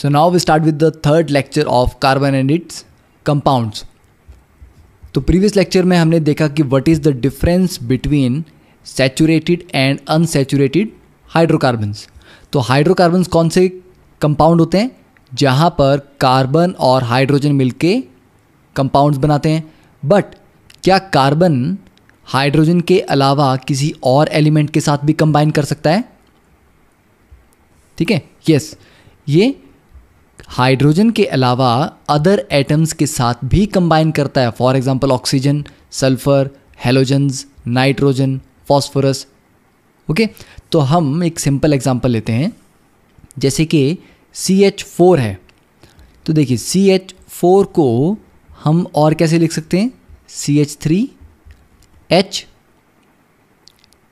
So now we start with the third lecture of carbon and its compounds तो previous lecture में हमने देखा कि what is the difference between saturated and unsaturated hydrocarbons तो hydrocarbons कौन से compound होते हैं जहाँ पर कार्बन और हाइड्रोजन मिलके कंपाउंड्स बनाते हैं बट क्या कार्बन हाइड्रोजन के अलावा किसी और एलिमेंट के साथ भी कंबाइन कर सकता है ठीक है यस ये हाइड्रोजन के अलावा अदर एटम्स के साथ भी कंबाइन करता है for example oxygen sulphur halogens nitrogen phosphorus okay तो हम एक सिंपल एग्जांपल लेते हैं जैसे कि सी एच फोर है तो देखिए सी एच फोर को हम और कैसे लिख सकते हैं सी एच थ्री एच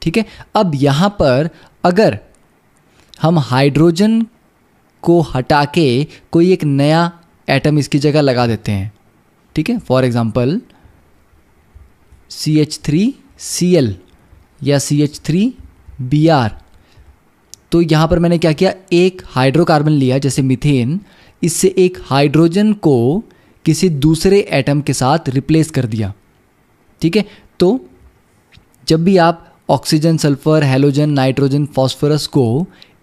ठीक है अब यहाँ पर अगर हम हाइड्रोजन को हटा के कोई एक नया एटम इसकी जगह लगा देते हैं ठीक है for example C H three C L या C H three B R तो यहाँ पर मैंने क्या किया एक हाइड्रोकार्बन लिया जैसे मीथेन इससे एक हाइड्रोजन को किसी दूसरे एटम के साथ रिप्लेस कर दिया ठीक है तो जब भी आप oxygen sulphur halogen nitrogen phosphorus को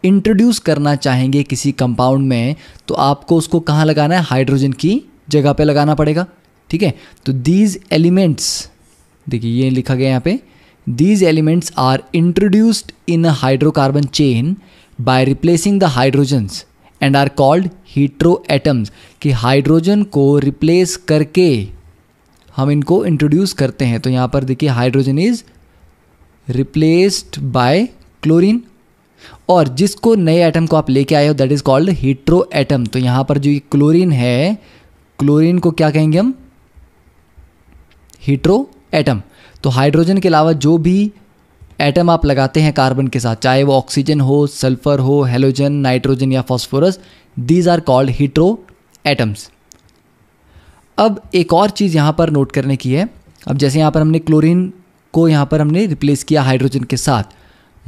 इंट्रोड्यूस करना चाहेंगे किसी कंपाउंड में तो आपको उसको कहाँ लगाना है हाइड्रोजन की जगह पे लगाना पड़ेगा ठीक है तो दीज एलिमेंट्स देखिए ये लिखा गया यहाँ पे these elements are introduced in a hydrocarbon chain by replacing the hydrogens and are called hetero atoms कि हाइड्रोजन को रिप्लेस करके हम इनको इंट्रोड्यूस करते हैं तो यहाँ पर देखिए hydrogen is replaced by chlorine और जिसको नए एटम को आप लेके आए हो that is called hetero atom तो यहाँ पर जो ये क्लोरीन है क्लोरीन को क्या कहेंगे हम हीट्रो एटम तो हाइड्रोजन के अलावा जो भी एटम आप लगाते हैं कार्बन के साथ चाहे वो ऑक्सीजन हो सल्फर हो हेलोजन नाइट्रोजन या phosphorus these are called hetero atoms अब एक और चीज़ यहाँ पर नोट करने की है अब जैसे यहाँ पर हमने क्लोरीन को यहाँ पर हमने रिप्लेस किया हाइड्रोजन के साथ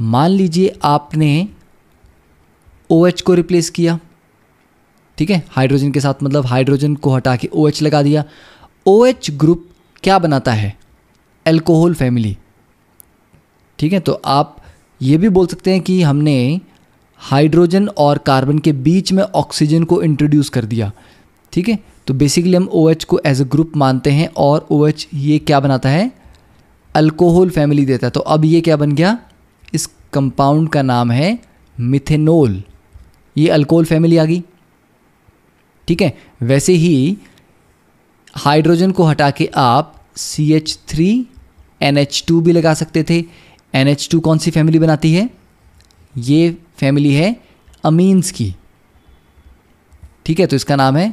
मान लीजिए आपने ओ OH को रिप्लेस किया ठीक है हाइड्रोजन के साथ मतलब हाइड्रोजन को हटा के ओ OH लगा दिया ओ OH ग्रुप क्या बनाता है एल्कोहल फैमिली ठीक है तो आप ये भी बोल सकते हैं कि हमने हाइड्रोजन और कार्बन के बीच में ऑक्सीजन को इंट्रोड्यूस कर दिया ठीक है तो बेसिकली हम ओ OH को एज अ ग्रुप मानते हैं और ओ OH ये क्या बनाता है अल्कोहल फैमिली देता है तो अब ये क्या बन गया इस कंपाउंड का नाम है मिथेनोल ये अल्कोहल फैमिली आ गई ठीक है वैसे ही हाइड्रोजन को हटा के आप C H three N H two भी लगा सकते थे एन एच टू कौन सी फैमिली बनाती है ये फैमिली है अमीन्स की ठीक है तो इसका नाम है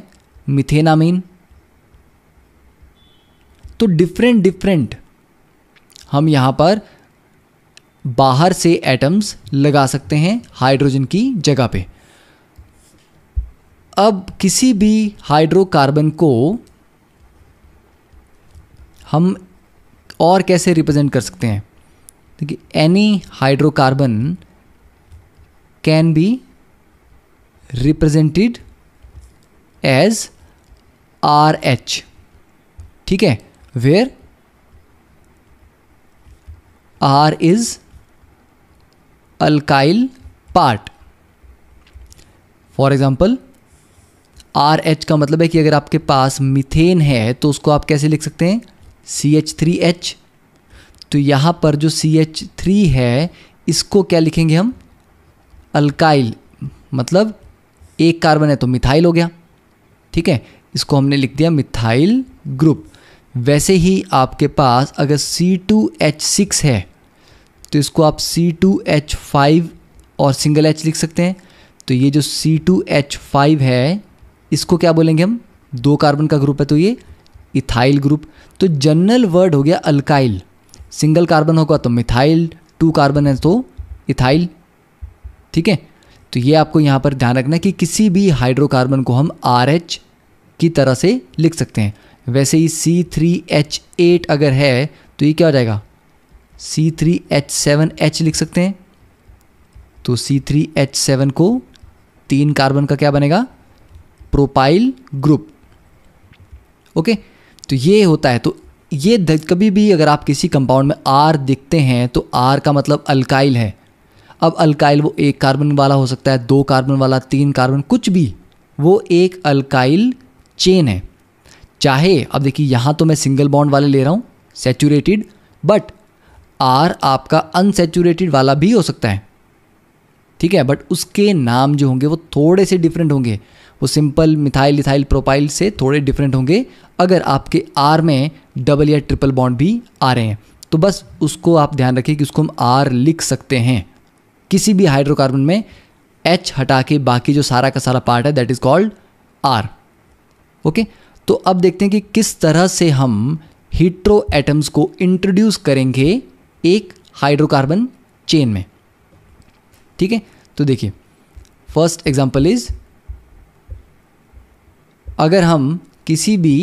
मिथेनामीन तो डिफरेंट डिफरेंट हम यहाँ पर बाहर से एटम्स लगा सकते हैं हाइड्रोजन की जगह पे अब किसी भी हाइड्रोकार्बन को हम और कैसे रिप्रेजेंट कर सकते हैं देखिए any hydrocarbon can be represented as R H ठीक है where R is alkyl part for example R H का मतलब है कि अगर आपके पास मिथेन है तो उसको आप कैसे लिख सकते हैं सी एच थ्री एच तो यहाँ पर जो सी एच थ्री है इसको क्या लिखेंगे हम अल्काइल मतलब एक कार्बन है तो मिथाइल हो गया ठीक है इसको हमने लिख दिया मिथाइल ग्रुप वैसे ही आपके पास अगर सी टू एच सिक्स है तो इसको आप सी टू एच फाइव और सिंगल एच लिख सकते हैं तो ये जो सी टू एच फाइव है इसको क्या बोलेंगे हम दो कार्बन का ग्रुप है तो ये इथाइल ग्रुप तो जनरल वर्ड हो गया अल्काइल सिंगल कार्बन होगा तो मिथाइल टू कार्बन है तो इथाइल ठीक है तो ये आपको यहाँ पर ध्यान रखना है कि किसी भी हाइड्रोकार्बन को हम आर एच की तरह से लिख सकते हैं वैसे ही सी थ्री एच एट अगर है तो ये क्या हो जाएगा C three H seven H लिख सकते हैं तो सी थ्री एच सेवन को तीन कार्बन का क्या बनेगा प्रोपाइल ग्रुप ओके तो ये होता है तो ये कभी भी अगर आप किसी कंपाउंड में आर दिखते हैं तो आर का मतलब अल्काइल है अब अल्काइल वो एक कार्बन वाला हो सकता है दो कार्बन वाला तीन कार्बन कुछ भी वो एक अल्काइल चेन है चाहे अब देखिए यहाँ तो मैं सिंगल बॉन्ड वाले ले रहा हूँ सेचूरेटेड बट आर आपका अनसेचुरेटेड वाला भी हो सकता है ठीक है बट उसके नाम जो होंगे वो थोड़े से डिफरेंट होंगे वो सिंपल मिथाइल इथाइल प्रोपाइल से थोड़े डिफरेंट होंगे अगर आपके आर में डबल या ट्रिपल बॉन्ड भी आ रहे हैं तो बस उसको आप ध्यान रखिए कि उसको हम आर लिख सकते हैं किसी भी हाइड्रोकार्बन में एच हटा के बाकी जो सारा का सारा पार्ट है that is called R okay तो अब देखते हैं कि किस तरह से हम हीट्रो एटम्स को इंट्रोड्यूस करेंगे एक हाइड्रोकार्बन चेन में ठीक है तो देखिए फर्स्ट एग्जांपल इज अगर हम किसी भी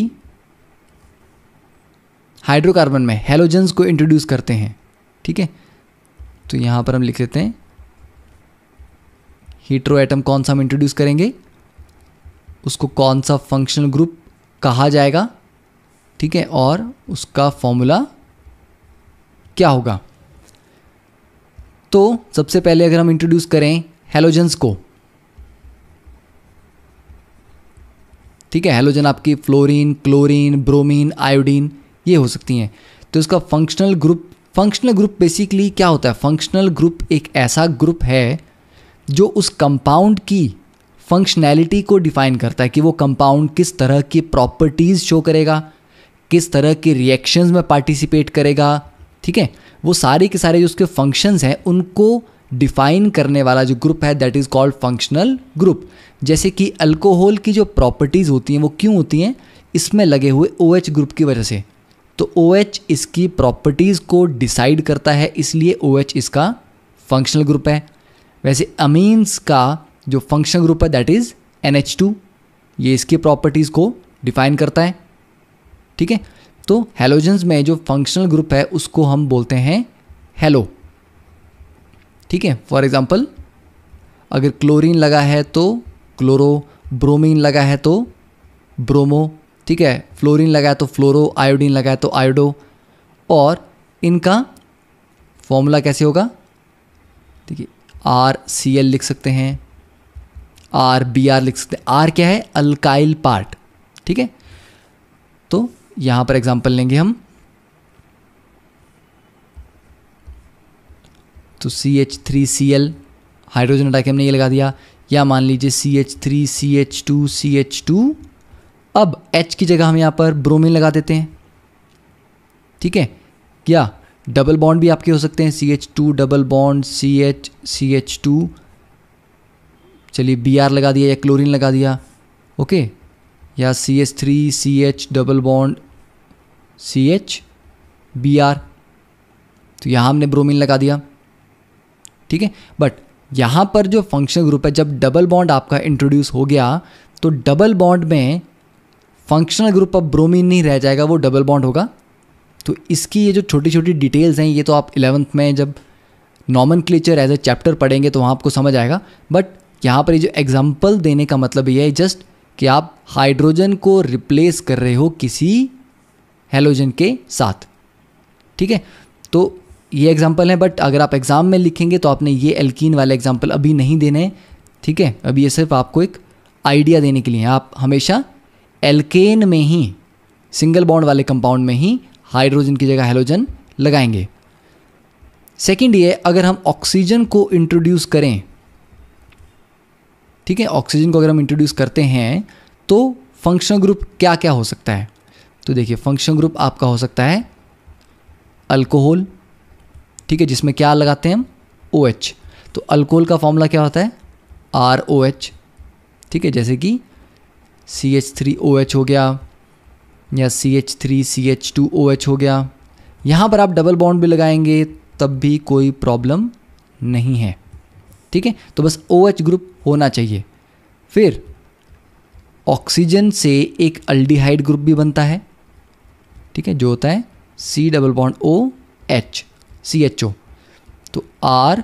हाइड्रोकार्बन में हेलोजन्स को इंट्रोड्यूस करते हैं ठीक है तो यहां पर हम लिख लेते हैं हीट्रो एटम कौन सा हम इंट्रोड्यूस करेंगे उसको कौन सा फंक्शनल ग्रुप कहा जाएगा ठीक है और उसका फॉर्मूला क्या होगा तो सबसे पहले अगर हम इंट्रोड्यूस करें हेलोजन्स को ठीक है हेलोजन आपकी फ्लोरीन क्लोरीन ब्रोमीन आयोडीन ये हो सकती हैं तो इसका functional group functional group basically क्या होता है फंक्शनल ग्रुप एक ऐसा ग्रुप है जो उस कंपाउंड की फंक्शनैलिटी को डिफाइन करता है कि वो कंपाउंड किस तरह की प्रॉपर्टीज़ शो करेगा किस तरह के रिएक्शंस में पार्टिसिपेट करेगा ठीक है वो सारे के सारे जो उसके फंक्शंस हैं उनको डिफाइन करने वाला जो ग्रुप है that is called functional group जैसे कि अल्कोहल की जो प्रॉपर्टीज़ होती हैं वो क्यों होती हैं इसमें लगे हुए ओ OH ग्रुप की वजह से तो ओ OH इसकी प्रॉपर्टीज़ को डिसाइड करता है इसलिए ओ OH इसका फंक्शनल ग्रुप है वैसे अमीन्स का जो फंक्शनल ग्रुप है दैट इज़ एन ये इसकी प्रॉपर्टीज़ को डिफाइन करता है ठीक है तो हेलोजन्स में जो फंक्शनल ग्रुप है उसको हम बोलते हैं हेलो ठीक है फॉर एग्ज़ाम्पल अगर क्लोरीन लगा है तो क्लोरो ब्रोमीन लगा है तो ब्रोमो ठीक है फ्लोरीन लगा है तो फ्लोरो आयोडीन लगा है तो आयोडो और इनका फॉर्मूला कैसे होगा ठीक है आर सी एल लिख सकते हैं आर बी आर लिख सकते हैं आर क्या है अल्काइल पार्ट ठीक है यहां पर एग्जाम्पल लेंगे हम तो C H three C L hydrogen attack हमने ये लगा दिया या मान लीजिए C H three C H two C H two अब एच की जगह हम यहां पर ब्रोमीन लगा देते हैं ठीक है या डबल बॉन्ड भी आपके हो सकते हैं C H two double bond C H C H two चलिए बी आर लगा दिया या क्लोरीन लगा दिया ओके या C H three C H double bond C H B R तो यहाँ हमने ब्रोमीन लगा दिया ठीक है बट यहाँ पर जो फंक्शनल ग्रुप है जब डबल बॉन्ड आपका इंट्रोड्यूस हो गया तो डबल बॉन्ड में फंक्शनल ग्रुप अब ब्रोमीन नहीं रह जाएगा वो डबल बॉन्ड होगा तो इसकी ये जो छोटी छोटी डिटेल्स हैं ये तो आप इलेवंथ में जब nomenclature as a chapter पढ़ेंगे तो वहाँ आपको समझ आएगा बट यहाँ पर ये जो एग्जाम्पल देने का मतलब ये है जस्ट कि आप हाइड्रोजन को रिप्लेस कर रहे हो किसी हेलोजन के साथ ठीक है तो ये एग्जाम्पल है बट अगर आप एग्ज़ाम में लिखेंगे तो आपने ये एल्कीन वाले एग्जाम्पल अभी नहीं देने हैं ठीक है अभी ये सिर्फ आपको एक आइडिया देने के लिए आप हमेशा एल्केन में ही सिंगल बॉन्ड वाले कंपाउंड में ही हाइड्रोजन की जगह हेलोजन लगाएंगे सेकंड ये अगर हम ऑक्सीजन को इंट्रोड्यूस करें ठीक है ऑक्सीजन को अगर हम इंट्रोड्यूस करते हैं तो फंक्शनल ग्रुप क्या क्या हो सकता है तो देखिए फंक्शन ग्रुप आपका हो सकता है अल्कोहल ठीक है जिसमें क्या लगाते हैं हम ओ एच तो अल्कोहल का फॉर्मूला क्या होता है आर ओ एच ठीक है जैसे कि C H three O H हो गया या C H three C H two O H हो गया यहाँ पर आप डबल बॉन्ड भी लगाएंगे तब भी कोई प्रॉब्लम नहीं है ठीक है तो बस ओ एच ग्रुप होना चाहिए फिर ऑक्सीजन से एक अल्डिहाइड ग्रुप भी बनता है ठीक है जो होता है C double bond O H C H O तो आर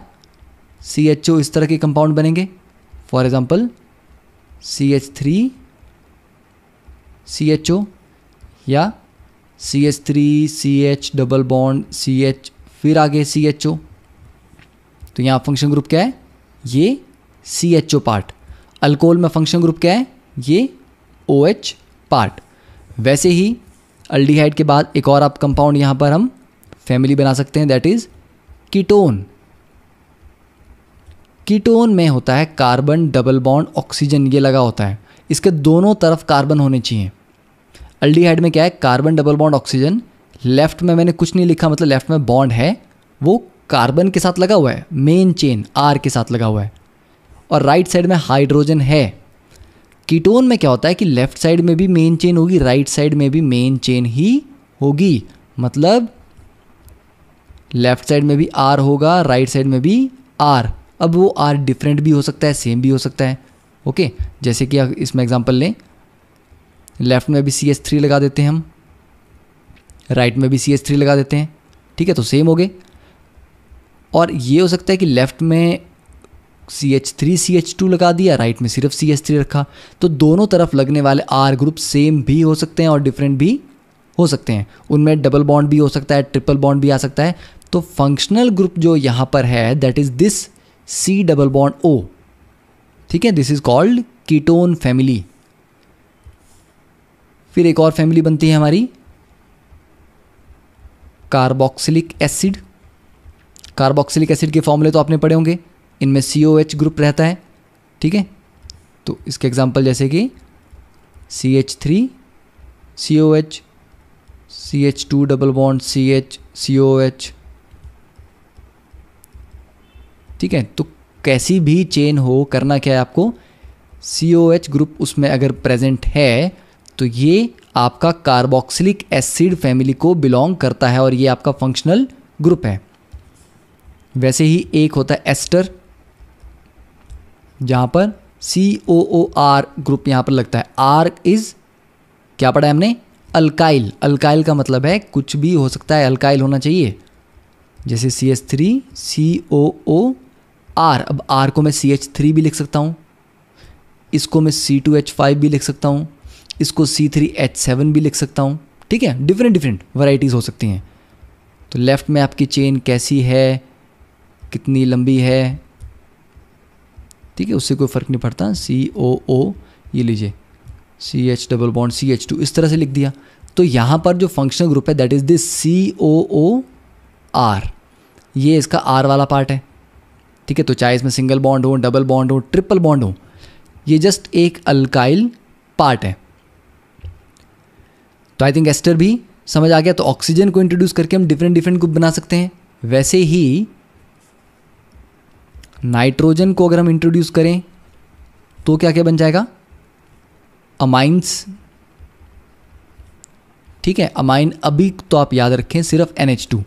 सी एच ओ इस तरह के कंपाउंड बनेंगे for example C H three C H O या C H three C H double bond C H फिर आगे सी एच ओ तो यहाँ फंक्शन ग्रुप क्या है ये C H O part alcohol में फंक्शन ग्रुप क्या है ये ओ एच पार्ट वैसे ही अल्डीहाइड के बाद एक और आप कंपाउंड यहाँ पर हम फैमिली बना सकते हैं दैट इज़ कीटोन कीटोन में होता है कार्बन डबल बॉन्ड ऑक्सीजन ये लगा होता है इसके दोनों तरफ कार्बन होने चाहिए अल्डीहाइड में क्या है carbon double bond oxygen left में मैंने कुछ नहीं लिखा मतलब लेफ्ट में बॉन्ड है वो कार्बन के साथ लगा हुआ है मेन चेन आर के साथ लगा हुआ है और राइट साइड में हाइड्रोजन है कीटोन में क्या होता है कि लेफ्ट साइड में भी मेन चेन होगी राइट साइड में भी मेन चेन ही होगी मतलब लेफ्ट साइड में भी आर होगा राइट साइड में भी आर अब वो आर डिफरेंट भी हो सकता है सेम भी हो सकता है ओके जैसे कि इसमें एग्जांपल लें लेफ्ट में भी सी एस थ्री लगा देते हैं हम राइट में भी सी एस थ्री लगा देते हैं ठीक है तो सेम हो गए और ये हो सकता है कि लेफ्ट में C H three C H two लगा दिया राइट में सिर्फ सी एच थ्री रखा तो दोनों तरफ लगने वाले आर ग्रुप सेम भी हो सकते हैं और डिफरेंट भी हो सकते हैं उनमें डबल बॉन्ड भी हो सकता है ट्रिपल बॉन्ड भी आ सकता है तो फंक्शनल ग्रुप जो यहाँ पर है that is this C double bond O ठीक है this is called ketone family फिर एक और फैमिली बनती है हमारी कार्बोक्सिलिक एसिड कार्बोक्सिलिक एसिड के फॉर्मूले तो आपने पढ़े होंगे इनमें सी ओ एच ग्रुप रहता है ठीक है तो इसके एग्जाम्पल जैसे कि C H three C O H C H two double bond C H C O H ठीक है तो कैसी भी चेन हो करना क्या है आपको सी ओ एच ग्रुप उसमें अगर प्रेजेंट है तो ये आपका कार्बोक्सिलिक एसिड फैमिली को बिलोंग करता है और ये आपका फंक्शनल ग्रुप है वैसे ही एक होता है एस्टर जहाँ पर सी ओ ओ आर ग्रुप यहाँ पर लगता है आर इज़ क्या पढ़ा है हमने अल्काइल अल्काइल का मतलब है कुछ भी हो सकता है अल्काइल होना चाहिए जैसे C H three C O O R अब आर को मैं सी एच थ्री भी लिख सकता हूँ इसको मैं सी टू एच फाइव भी लिख सकता हूँ इसको सी थ्री एच सेवन भी लिख सकता हूँ ठीक है डिफरेंट डिफरेंट वराइटीज़ हो सकती हैं तो लेफ़्ट में आपकी चेन कैसी है कितनी लंबी है ठीक है उससे कोई फ़र्क नहीं पड़ता सी ओ ओ ये लीजिए C H double bond C H two इस तरह से लिख दिया तो यहाँ पर जो फंक्शनल ग्रुप है that is this C O O R ये इसका आर वाला पार्ट है ठीक है तो चाहे इसमें सिंगल बॉन्ड हो डबल बॉन्ड हो ट्रिपल बॉन्ड हो ये जस्ट एक अल्काइल पार्ट है तो आई थिंक एस्टर भी समझ आ गया तो ऑक्सीजन को इंट्रोड्यूस करके हम डिफरेंट डिफरेंट ग्रुप बना सकते हैं वैसे ही नाइट्रोजन को अगर हम इंट्रोड्यूस करें तो क्या क्या बन जाएगा अमाइंस ठीक है अमाइन अभी तो आप याद रखें सिर्फ एन एच टू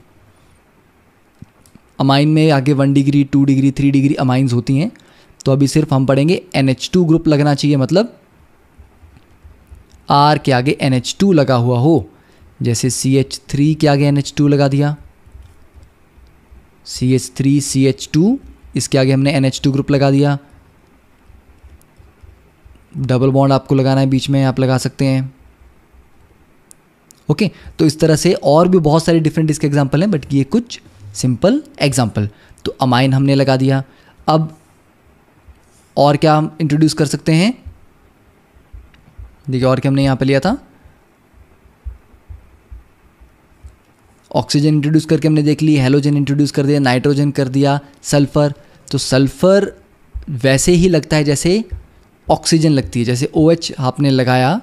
अमाइन में आगे one degree two degree three degree amines होती हैं तो अभी सिर्फ हम पढ़ेंगे एन एच टू ग्रुप लगना चाहिए मतलब आर के आगे एन एच टू लगा हुआ हो जैसे सी एच थ्री के आगे एन एच टू लगा दिया C H three C H two इसके आगे हमने एन ग्रुप लगा दिया डबल बॉन्ड आपको लगाना है बीच में आप लगा सकते हैं ओके तो इस तरह से और भी बहुत सारे डिफरेंट इसके एग्जाम्पल हैं बट ये कुछ सिंपल एग्जाम्पल तो अमाइन हमने लगा दिया अब और क्या हम इंट्रोड्यूस कर सकते हैं देखिए और क्या हमने यहाँ पे लिया था ऑक्सीजन इंट्रोड्यूस करके हमने देख ली हेलोजन इंट्रोड्यूस कर दिया नाइट्रोजन कर दिया सल्फ़र तो सल्फ़र वैसे ही लगता है जैसे ऑक्सीजन लगती है जैसे ओ OH आपने लगाया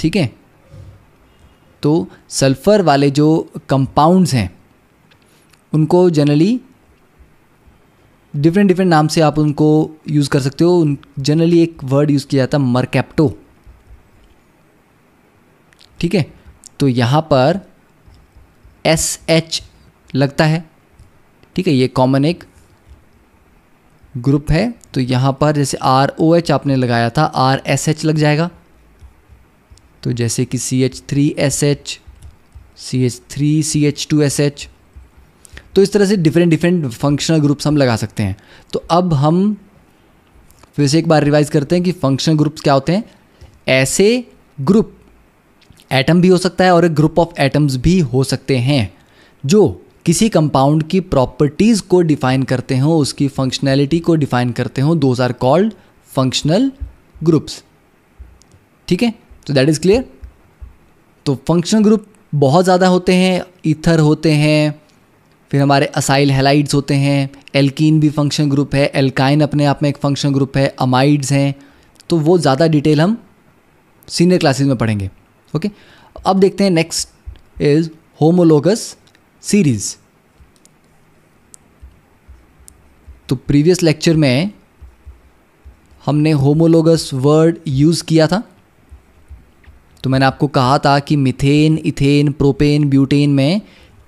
ठीक है तो सल्फ़र वाले जो कंपाउंड्स हैं उनको जनरली डिफरेंट डिफरेंट नाम से आप उनको यूज़ कर सकते हो जनरली एक वर्ड यूज़ किया जाता है मरकेप्टो ठीक है तो यहाँ पर एस एच लगता है ठीक है ये कॉमन एक ग्रुप है तो यहाँ पर जैसे आर ओ एच आपने लगाया था आर एस एच लग जाएगा तो जैसे कि C H three S H C H three C H two S H तो इस तरह से डिफरेंट डिफरेंट फंक्शनल ग्रुप्स हम लगा सकते हैं तो अब हम फिर से एक बार रिवाइज करते हैं कि फंक्शनल ग्रुप्स क्या होते हैं ऐसे ग्रुप एटम भी हो सकता है और एक ग्रुप ऑफ एटम्स भी हो सकते हैं जो किसी कंपाउंड की प्रॉपर्टीज़ को डिफाइन करते हों उसकी फंक्शनैलिटी को डिफाइन करते हों those are called functional groups ठीक है तो दैट इज़ क्लियर तो फंक्शनल ग्रुप बहुत ज़्यादा होते हैं ईथर होते हैं फिर हमारे असाइल हेलाइड्स होते हैं एल्कीन भी फंक्शन ग्रुप है एल्काइन अपने आप में एक फंक्शन ग्रुप है अमाइड्स हैं तो वो ज़्यादा डिटेल हम सीनियर क्लासेस में पढ़ेंगे ओके अब देखते हैं नेक्स्ट इज होमोलोगस सीरीज तो प्रीवियस लेक्चर में हमने होमोलोगस वर्ड यूज़ किया था तो मैंने आपको कहा था कि मिथेन इथेन प्रोपेन ब्यूटेन में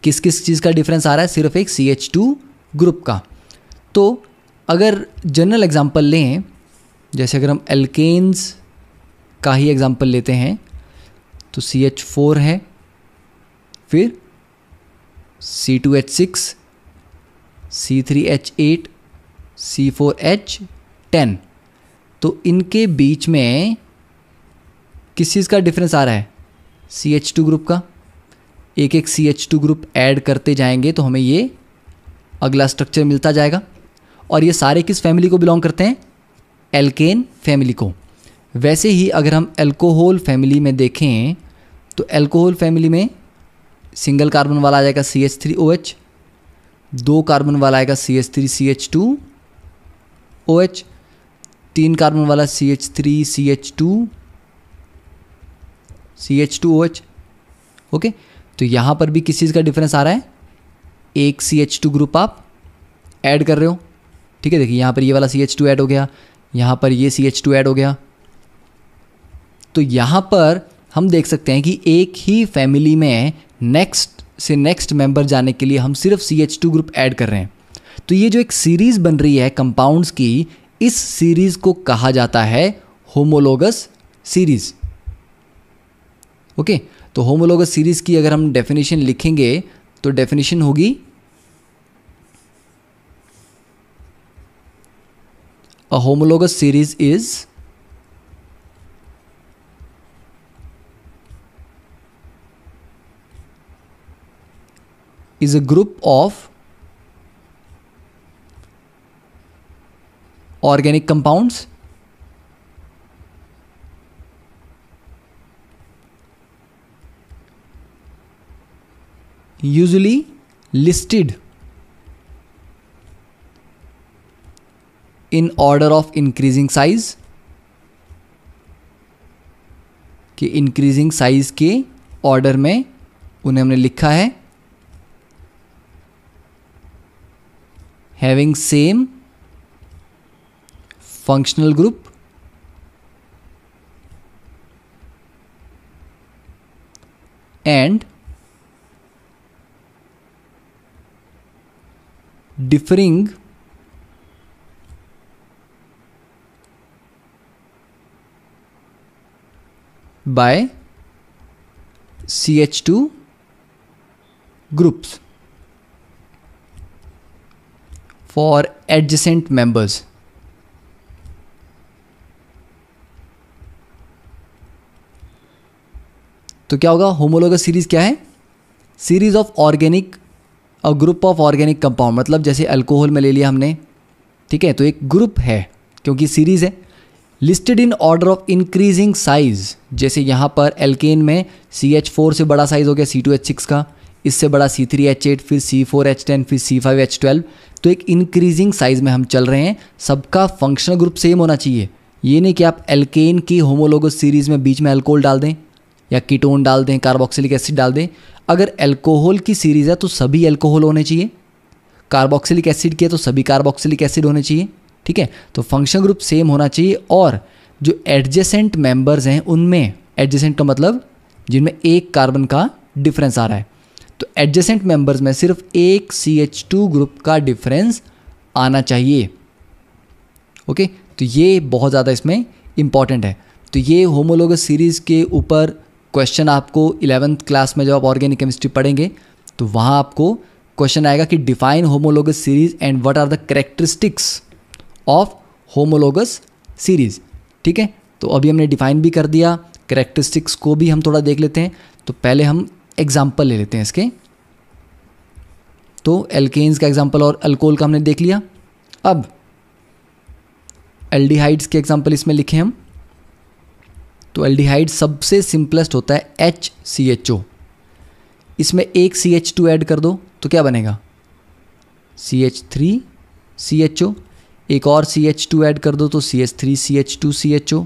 किस किस चीज़ का डिफरेंस आ रहा है सिर्फ एक सी एच टू ग्रुप का तो अगर जनरल एग्ज़ाम्पल लें जैसे अगर हम एल्केन्स का ही एग्ज़ाम्पल लेते हैं तो सी एच फोर है फिर C two H six C three H eight C four H ten तो इनके बीच में किस चीज़ का डिफरेंस आ रहा है सी एच टू ग्रुप का एक एक C H two group add करते जाएंगे तो हमें ये अगला स्ट्रक्चर मिलता जाएगा और ये सारे किस फैमिली को बिलोंग करते हैं एल्केन फैमिली को वैसे ही अगर हम एल्कोहल फैमिली में देखें तो एल्कोहल फैमिली में सिंगल कार्बन वाला आ जाएगा C H three O H दो कार्बन वाला आएगा C H three C H two O H तीन कार्बन वाला C H three C H two C H two O H okay तो यहाँ पर भी किस चीज़ का डिफरेंस आ रहा है एक सी एच टू ग्रुप आप ऐड कर रहे हो ठीक है देखिए यहाँ पर ये वाला सी एच टू ऐड हो गया यहाँ पर ये सी एच टू ऐड हो गया तो यहाँ पर हम देख सकते हैं कि एक ही फैमिली में नेक्स्ट से नेक्स्ट मेंबर जाने के लिए हम सिर्फ C H two group add कर रहे हैं तो ये जो एक सीरीज़ बन रही है कंपाउंड्स की इस सीरीज़ को कहा जाता है होमोलोगस सीरीज़ ओके तो होमोलोगस सीरीज़ की अगर हम डेफिनेशन लिखेंगे तो डेफिनेशन होगी a homologous series is is a group of organic compounds usually listed in order of increasing size कि इंक्रीजिंग साइज के ऑर्डर में उन्हें हमने लिखा है having same functional group and differing by CH2 groups. For adjacent members तो क्या होगा होमोलोग सीरीज क्या है series of organic a group of organic compound मतलब जैसे अल्कोहल में ले लिया हमने ठीक है तो एक ग्रुप है क्योंकि सीरीज है listed in order of increasing size जैसे यहां पर एल्केन में सी एच फोर से बड़ा साइज हो गया सी टू एच सिक्स का इससे बड़ा सी थ्री एच एट फिर सी फोर एच टेन फिर सी फाइव एच ट्वेल्व तो एक इंक्रीजिंग साइज़ में हम चल रहे हैं सबका फंक्शनल ग्रुप सेम होना चाहिए ये नहीं कि आप एल्केन की होमोलोगस सीरीज़ में बीच में अल्कोहल डाल दें या कीटोन डाल दें कार्बोक्सिलिक एसिड डाल दें अगर एल्कोहल की सीरीज़ है तो सभी एल्कोहल होने चाहिए कार्बोक्सिलिक एसिड की है तो सभी कार्बोक्सिलिक एसिड होने चाहिए ठीक है तो फंक्शन ग्रुप सेम होना चाहिए और जो एडजेसेंट मेंबर्स हैं उनमें एडजेसेंट का मतलब जिनमें एक कार्बन का डिफरेंस आ रहा है तो एडजेसेंट मेंबर्स में सिर्फ एक सी एच टू ग्रुप का डिफरेंस आना चाहिए ओके तो ये बहुत ज़्यादा इसमें इम्पॉर्टेंट है तो ये होमोलोगस सीरीज़ के ऊपर क्वेश्चन आपको इलेवेंथ क्लास में जब आप ऑर्गेनिक केमिस्ट्री पढ़ेंगे तो वहाँ आपको क्वेश्चन आएगा कि define homologous series and what are the characteristics of homologous series ठीक है तो अभी हमने डिफाइन भी कर दिया करेक्टरिस्टिक्स को भी हम थोड़ा देख लेते हैं तो पहले हम एग्जाम्पल ले लेते हैं इसके तो एल्केन्स का एग्जाम्पल और अल्कोहल का हमने देख लिया अब एल्डिहाइड्स के एग्जाम्पल इसमें लिखे हम तो एल्डिहाइड सबसे सिंपलेस्ट होता है एच सी एच ओ इसमें एक सी एच टू ऐड कर दो तो क्या बनेगा C H three C H O एक और सी एच टू ऐड कर दो तो C H three C H two C H O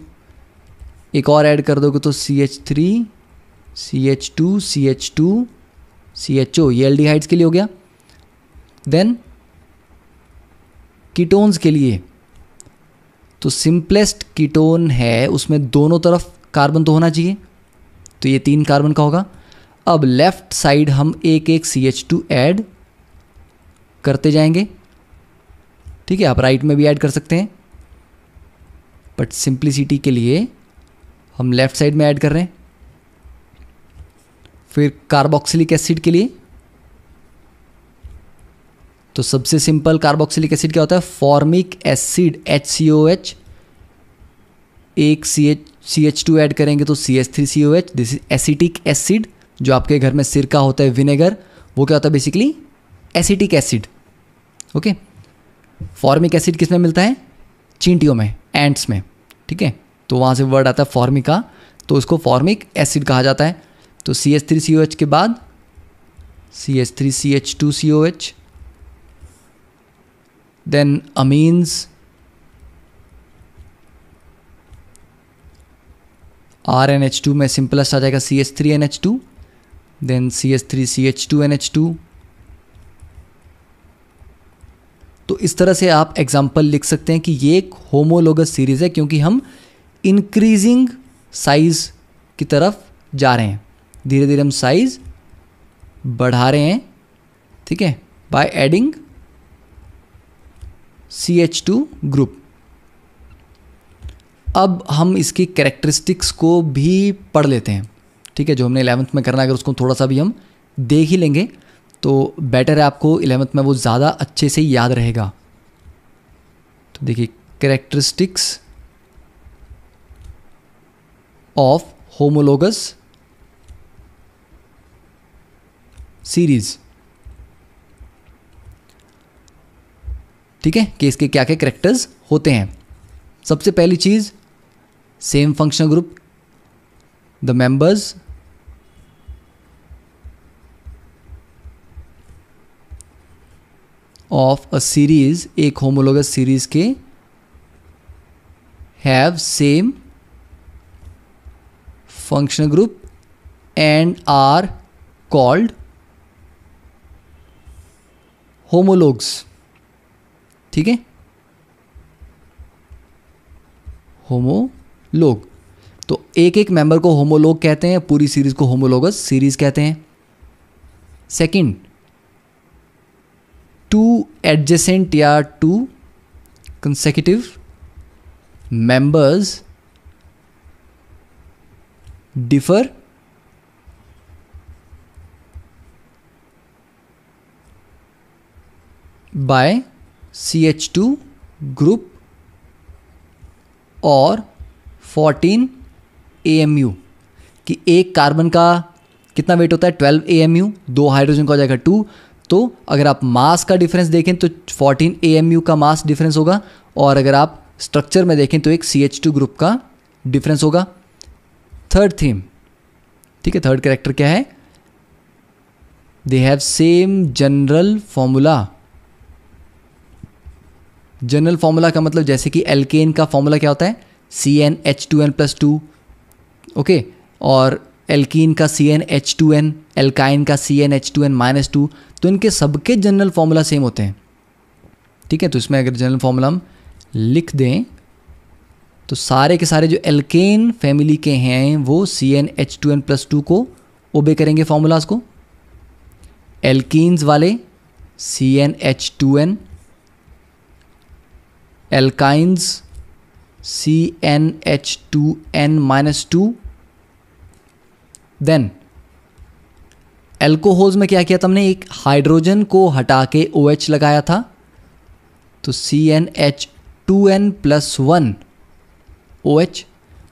एक और ऐड कर दोगे तो C H three C H two C H two C H O ये एल डी हाइट्स के लिए हो गया देन कीटोन्स के लिए तो सिंपलेस्ट कीटोन है उसमें दोनों तरफ कार्बन तो होना चाहिए तो ये तीन कार्बन का होगा अब लेफ्ट साइड हम एक एक सी एच टू एड करते जाएंगे ठीक है आप राइट में भी ऐड कर सकते हैं बट सिंप्लिसिटी के लिए हम लेफ्ट साइड में ऐड कर रहे हैं फिर कार्बोक्सिलिक एसिड के लिए तो सबसे सिंपल कार्बोक्सिलिक एसिड क्या होता है formic acid H C O H एक C H C H two add करेंगे तो C H three C O H this is acetic acid जो आपके घर में सिरका होता है विनेगर वो क्या होता है basically acetic acid okay formic acid किस में मिलता है चींटियों में एंट्स में ठीक है तो वहाँ से वर्ड आता है फॉर्मिका तो उसको फॉर्मिक एसिड कहा जाता है तो C H three C O H के बाद C H three C H two C O H then amines are N H two में सिंपलेस्ट आ जाएगा C H three N H two then C H three C H two N H two तो इस तरह से आप example लिख सकते हैं कि ये एक होमोलोगस सीरीज़ है क्योंकि हम इंक्रीजिंग साइज़ की तरफ जा रहे हैं धीरे धीरे हम साइज़ बढ़ा रहे हैं ठीक है by adding C H two group अब हम इसकी कैरेक्टरिस्टिक्स को भी पढ़ लेते हैं ठीक है जो हमने इलेवंथ में करना है अगर उसको थोड़ा सा भी हम देख ही लेंगे तो बेटर है आपको इलेवंथ में वो ज़्यादा अच्छे से याद रहेगा तो देखिए कैरेक्टरिस्टिक्स ऑफ होमोलोगस सीरीज ठीक है कि इसके क्या क्या करेक्टर्स होते हैं सबसे पहली चीज़ same functional group the members of a series एक होमोलोगस सीरीज के have same functional group and are called homologues ठीक है होमोलोग तो एक एक मेंबर को होमोलोग कहते हैं पूरी सीरीज को होमोलोगस सीरीज कहते हैं सेकंड टू एडजेसेंट या two consecutive members differ by CH2 group और 14 AMU कि एक कार्बन का कितना वेट होता है 12 AMU दो हाइड्रोजन का हो जाएगा टू तो अगर आप मास का डिफरेंस देखें तो 14 AMU का मास डिफरेंस होगा और अगर आप स्ट्रक्चर में देखें तो एक CH2 ग्रुप का डिफरेंस होगा थर्ड थीम ठीक है थर्ड कैरेक्टर क्या है they have same general formula general formula का मतलब जैसे कि एल्केन का फार्मूला क्या होता है C n H two n plus two okay और एल्कीन का C n H two n alkyne का C n H two n minus two तो इनके सबके जनरल फार्मूला सेम होते हैं ठीक है तो इसमें अगर जनरल फार्मूला हम लिख दें तो सारे के सारे जो एल्केन फैमिली के हैं वो C n H two n plus two को ओबे करेंगे फार्मूलाज को एल्कीन्स वाले C n H two n alkynes C n H two n minus two then alcohols में क्या किया तुमने एक हाइड्रोजन को हटा के ओ OH लगाया था तो C n H two n plus one O H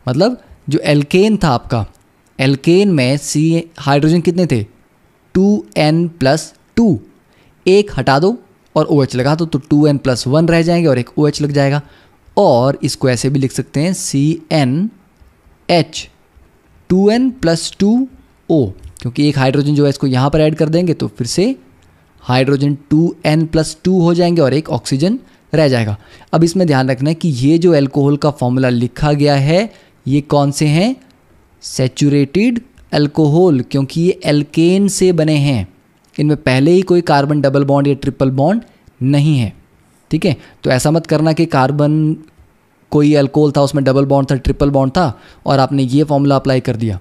मतलब जो एल्केन था आपका एल्केन में सी हाइड्रोजन कितने थे टू एन प्लस टू एक हटा दो और ओ OH लगा दो तो टू एन प्लस वन रह जाएंगे और एक ओ OH लग जाएगा और इसको ऐसे भी लिख सकते हैं C n H two n plus two O क्योंकि एक हाइड्रोजन जो है इसको यहाँ पर ऐड कर देंगे तो फिर से hydrogen two n plus two हो जाएंगे और एक ऑक्सीजन रह जाएगा अब इसमें ध्यान रखना है कि ये जो एल्कोहल का फॉर्मूला लिखा गया है ये कौन से हैं सेचूरेटिड एल्कोहल क्योंकि ये एल्केन से बने हैं इनमें पहले ही कोई कार्बन डबल बॉन्ड या ट्रिपल बॉन्ड नहीं है ठीक है तो ऐसा मत करना कि कार्बन कोई अल्कोहल था उसमें डबल बॉन्ड था ट्रिपल बॉन्ड था और आपने ये फॉर्मूला अप्लाई कर दिया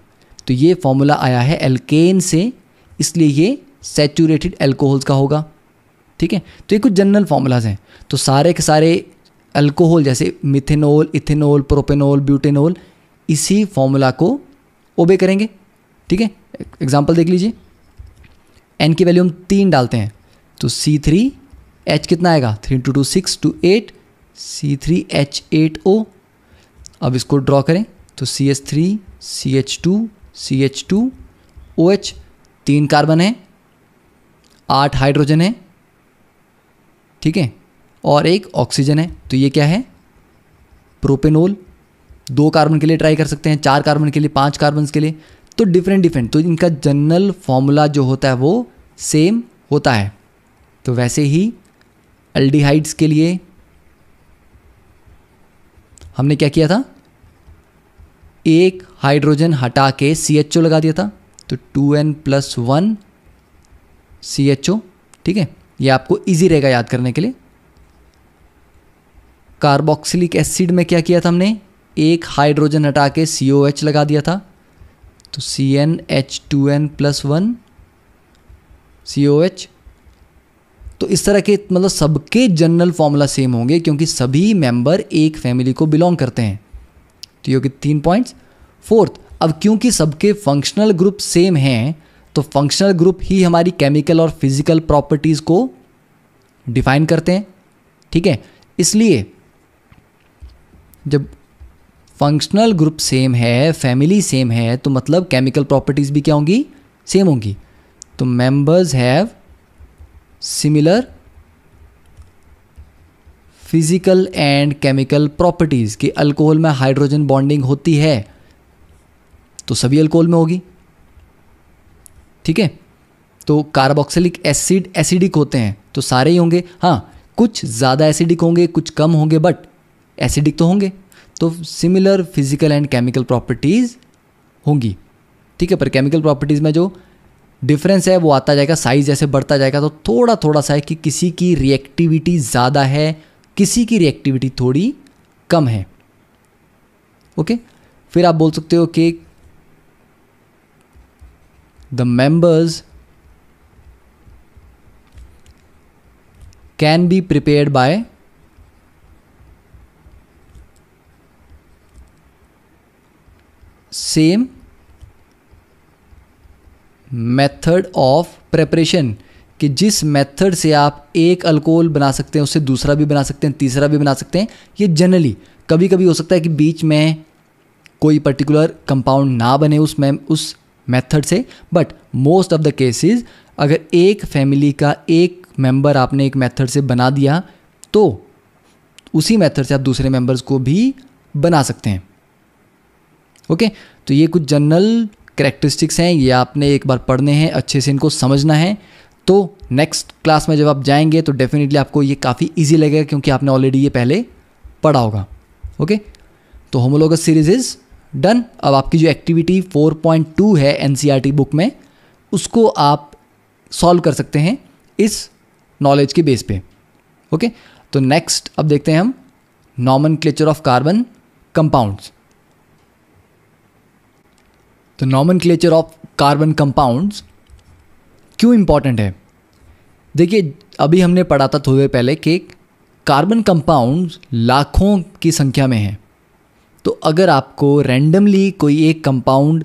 तो ये फॉर्मूला आया है एल्केन से इसलिए ये सेचूरेटेड एल्कोहल्स का होगा ठीक है तो ये कुछ जनरल फार्मूलाज हैं तो सारे के सारे अल्कोहल जैसे मिथेनॉल इथेनॉल प्रोपेनॉल ब्यूटेनॉल इसी फॉर्मूला को ओबे करेंगे ठीक है एग्जाम्पल देख लीजिए एन की वैल्यू हम तीन डालते हैं तो सी थ्री एच कितना आएगा three two two six two eight C three H eight O अब इसको ड्रॉ करें तो C H three C H two C H two O H तीन कार्बन है आठ हाइड्रोजन है ठीक है और एक ऑक्सीजन है तो ये क्या है प्रोपेनोल दो कार्बन के लिए ट्राई कर सकते हैं चार कार्बन के लिए पांच कार्बन के लिए तो डिफरेंट डिफरेंट तो इनका जनरल फॉर्मूला जो होता है वो सेम होता है तो वैसे ही अल्डिहाइड्स के लिए हमने क्या किया था एक हाइड्रोजन हटा के सी एच ओ लगा दिया था तो two n plus one C H O ठीक है ये आपको इजी रहेगा याद करने के लिए कार्बोक्सिलिक एसिड में क्या किया था हमने एक हाइड्रोजन हटा के सी ओ एच लगा दिया था तो C n H two n plus one C O H तो इस तरह के मतलब सबके जनरल फॉर्मूला सेम होंगे क्योंकि सभी मेंबर एक फैमिली को बिलोंग करते हैं तो योग्य तीन पॉइंट्स फोर्थ अब क्योंकि सबके फंक्शनल ग्रुप सेम हैं तो फंक्शनल ग्रुप ही हमारी केमिकल और फिजिकल प्रॉपर्टीज़ को डिफाइन करते हैं ठीक है इसलिए जब फंक्शनल ग्रुप सेम है फैमिली सेम है तो मतलब केमिकल प्रॉपर्टीज़ भी क्या होंगी सेम होंगी तो members have similar physical and chemical properties कि अल्कोहल में हाइड्रोजन बॉन्डिंग होती है तो सभी अल्कोहल में होगी ठीक है तो कार्बोक्सिलिक एसिड एसिडिक होते हैं तो सारे ही होंगे हाँ कुछ ज़्यादा एसिडिक होंगे कुछ कम होंगे बट एसिडिक तो होंगे तो similar physical and chemical properties होंगी ठीक है पर केमिकल प्रॉपर्टीज़ में जो डिफरेंस है वो आता जाएगा साइज जैसे बढ़ता जाएगा तो थोड़ा थोड़ा सा है कि किसी की रिएक्टिविटी ज़्यादा है किसी की रिएक्टिविटी थोड़ी कम है ओके फिर आप बोल सकते हो कि the members can be prepared by same method of preparation कि जिस मेथड से आप एक अल्कोहल बना सकते हैं उससे दूसरा भी बना सकते हैं तीसरा भी बना सकते हैं ये जनरली कभी कभी हो सकता है कि बीच में कोई पर्टिकुलर कंपाउंड ना बने उस में उस मेथड से but most of the cases अगर एक फैमिली का एक मेंबर आपने एक मेथड से बना दिया तो उसी मेथड से आप दूसरे मेंबर्स को भी बना सकते हैं ओके तो ये कुछ जनरल करेक्टरिस्टिक्स हैं ये आपने एक बार पढ़ने हैं अच्छे से इनको समझना है तो नेक्स्ट क्लास में जब आप जाएंगे तो डेफिनेटली आपको ये काफ़ी ईजी लगेगा क्योंकि आपने ऑलरेडी ये पहले पढ़ा होगा ओके तो होमोलोगस सीरीज इज़ डन अब आपकी जो एक्टिविटी 4.2 है एन बुक e में उसको आप सॉल्व कर सकते हैं इस नॉलेज के बेस पे ओके तो नेक्स्ट अब देखते हैं हम नॉमन ऑफ कार्बन कंपाउंड्स तो nomenclature of carbon compounds क्यों इम्पॉर्टेंट है देखिए अभी हमने पढ़ा था थोड़ी देर पहले कि कार्बन कंपाउंड्स लाखों की संख्या में हैं तो अगर आपको रैंडमली कोई एक कंपाउंड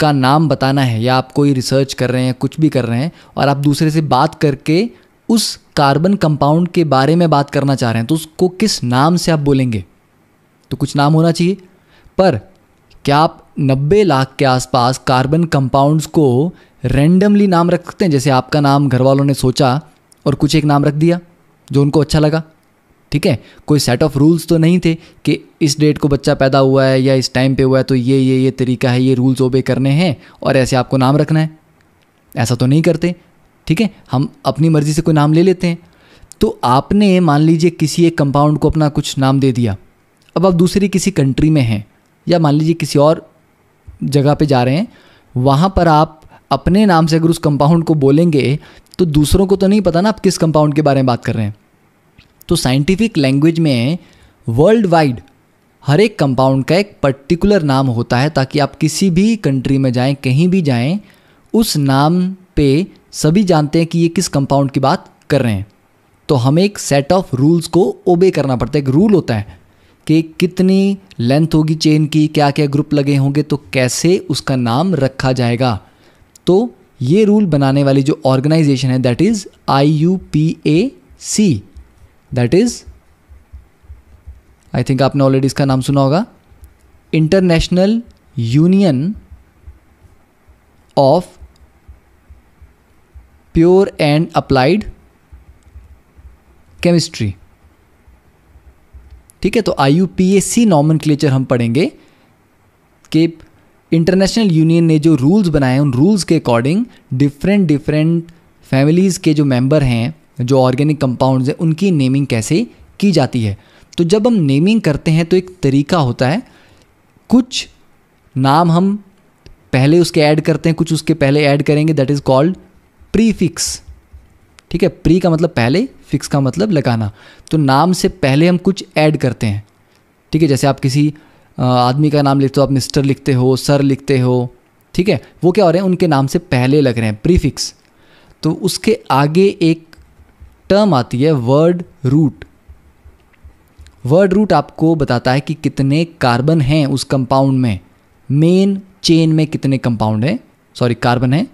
का नाम बताना है या आप कोई रिसर्च कर रहे हैं कुछ भी कर रहे हैं और आप दूसरे से बात करके उस कार्बन कंपाउंड के बारे में बात करना चाह रहे हैं तो उसको किस नाम से आप बोलेंगे तो कुछ नाम होना चाहिए पर क्या आप 90 लाख के आसपास कार्बन कंपाउंड्स को रेंडमली नाम रख सकते हैं जैसे आपका नाम घर वालों ने सोचा और कुछ एक नाम रख दिया जो उनको अच्छा लगा ठीक है कोई सेट ऑफ रूल्स तो नहीं थे कि इस डेट को बच्चा पैदा हुआ है या इस टाइम पे हुआ है तो ये ये ये तरीका है ये रूल्स ओबे करने हैं और ऐसे आपको नाम रखना है ऐसा तो नहीं करते ठीक है हम अपनी मर्ज़ी से कोई नाम ले लेते हैं तो आपने मान लीजिए किसी एक कंपाउंड को अपना कुछ नाम दे दिया अब आप दूसरी किसी कंट्री में हैं या मान लीजिए किसी और जगह पे जा रहे हैं वहाँ पर आप अपने नाम से अगर उस कंपाउंड को बोलेंगे तो दूसरों को तो नहीं पता ना आप किस कंपाउंड के बारे में बात कर रहे हैं तो साइंटिफिक लैंग्वेज में वर्ल्ड वाइड हर एक कंपाउंड का एक पर्टिकुलर नाम होता है ताकि आप किसी भी कंट्री में जाएं कहीं भी जाएं उस नाम पे सभी जानते हैं कि ये किस कंपाउंड की बात कर रहे हैं तो हमें एक सेट ऑफ रूल्स को ओबे करना पड़ता है एक रूल होता है कि कितनी लेंथ होगी चेन की क्या क्या ग्रुप लगे होंगे तो कैसे उसका नाम रखा जाएगा तो ये रूल बनाने वाली जो ऑर्गेनाइजेशन है that is I U P A C that is I think आपने ऑलरेडी इसका नाम सुना होगा International Union of Pure and Applied Chemistry ठीक है तो I U P S C nomenclature हम पढ़ेंगे कि इंटरनेशनल यूनियन ने जो रूल्स बनाए हैं उन रूल्स के अकॉर्डिंग डिफरेंट डिफरेंट फैमिलीज़ के जो मेंबर हैं जो ऑर्गेनिक कंपाउंड्स हैं उनकी नेमिंग कैसे की जाती है तो जब हम नेमिंग करते हैं तो एक तरीका होता है कुछ नाम हम पहले उसके ऐड करते हैं कुछ उसके पहले ऐड करेंगे दैट इज़ कॉल्ड प्रीफिक्स ठीक है प्री का मतलब पहले फिक्स का मतलब लगाना तो नाम से पहले हम कुछ ऐड करते हैं ठीक है जैसे आप किसी आदमी का नाम लिखते हो आप मिस्टर लिखते हो सर लिखते हो ठीक है वो क्या हो रहे हैं उनके नाम से पहले लग रहे हैं प्रीफिक्स तो उसके आगे एक टर्म आती है वर्ड रूट वर्ड रूट आपको बताता है कि कितने कार्बन हैं उस कंपाउंड में मेन चेन में कितने कंपाउंड हैं सॉरी कार्बन हैं